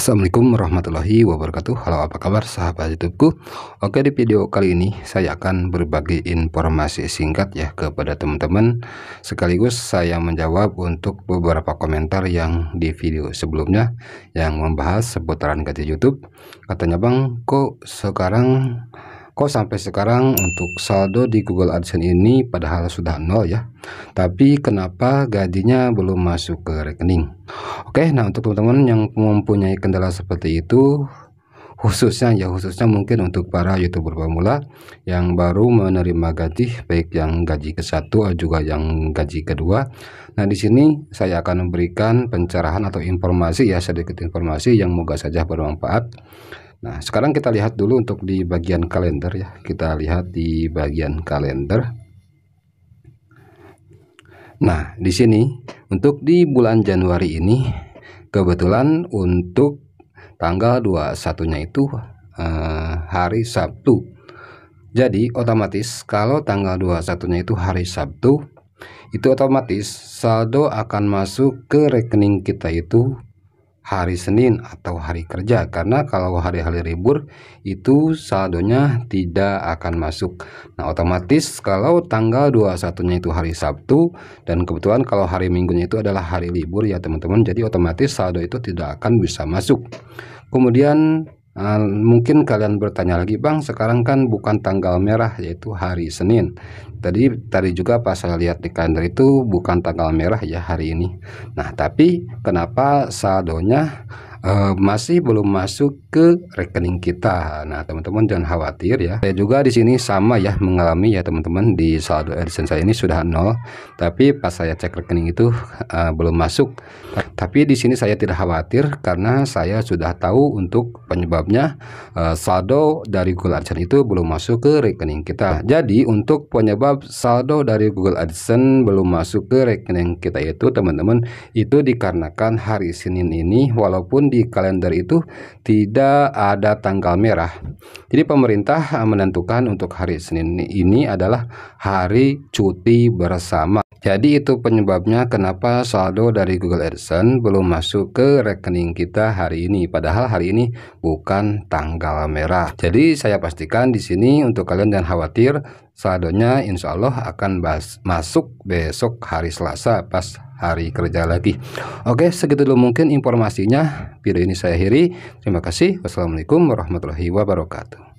Assalamualaikum warahmatullahi wabarakatuh Halo apa kabar sahabat youtubeku Oke di video kali ini saya akan berbagi informasi singkat ya kepada teman-teman Sekaligus saya menjawab untuk beberapa komentar yang di video sebelumnya Yang membahas seputaran gaji youtube Katanya bang kok sekarang kok sampai sekarang untuk saldo di Google AdSense ini padahal sudah nol ya tapi kenapa gajinya belum masuk ke rekening oke nah untuk teman-teman yang mempunyai kendala seperti itu khususnya ya khususnya mungkin untuk para youtuber pemula yang baru menerima gaji baik yang gaji ke satu juga yang gaji kedua nah di sini saya akan memberikan pencerahan atau informasi ya sedikit informasi yang moga saja bermanfaat Nah, sekarang kita lihat dulu untuk di bagian kalender ya. Kita lihat di bagian kalender. Nah, di sini untuk di bulan Januari ini kebetulan untuk tanggal 21-nya itu eh, hari Sabtu. Jadi otomatis kalau tanggal 21-nya itu hari Sabtu, itu otomatis saldo akan masuk ke rekening kita itu hari Senin atau hari kerja karena kalau hari-hari libur itu saldonya tidak akan masuk. Nah, otomatis kalau tanggal 21-nya itu hari Sabtu dan kebetulan kalau hari Minggunya itu adalah hari libur ya teman-teman, jadi otomatis saldo itu tidak akan bisa masuk. Kemudian Ah, mungkin kalian bertanya lagi, Bang, sekarang kan bukan tanggal merah yaitu hari Senin. Tadi tadi juga pas saya lihat di kalender itu bukan tanggal merah ya hari ini. Nah, tapi kenapa saldonya uh, masih belum masuk ke rekening kita. Nah, teman-teman jangan khawatir ya. Saya juga di sini sama ya mengalami ya teman-teman di saldo AdSense saya ini sudah nol, tapi pas saya cek rekening itu uh, belum masuk. Tapi di sini saya tidak khawatir karena saya sudah tahu untuk penyebabnya uh, saldo dari Google AdSense itu belum masuk ke rekening kita. Jadi untuk penyebab saldo dari Google AdSense belum masuk ke rekening kita itu teman-teman itu dikarenakan hari Senin ini walaupun di kalender itu tidak ada tanggal merah. Jadi pemerintah eh, menentukan untuk hari Senin ini adalah hari cuti bersama. Jadi itu penyebabnya kenapa saldo dari Google AdSense belum masuk ke rekening kita hari ini padahal hari ini bukan tanggal merah. Jadi saya pastikan di sini untuk kalian jangan khawatir saldonya insya Allah akan bas masuk besok hari Selasa pas hari kerja lagi. Oke, segitu dulu mungkin informasinya. Video ini saya akhiri. Terima kasih. Wassalamualaikum warahmatullahi wabarakatuh.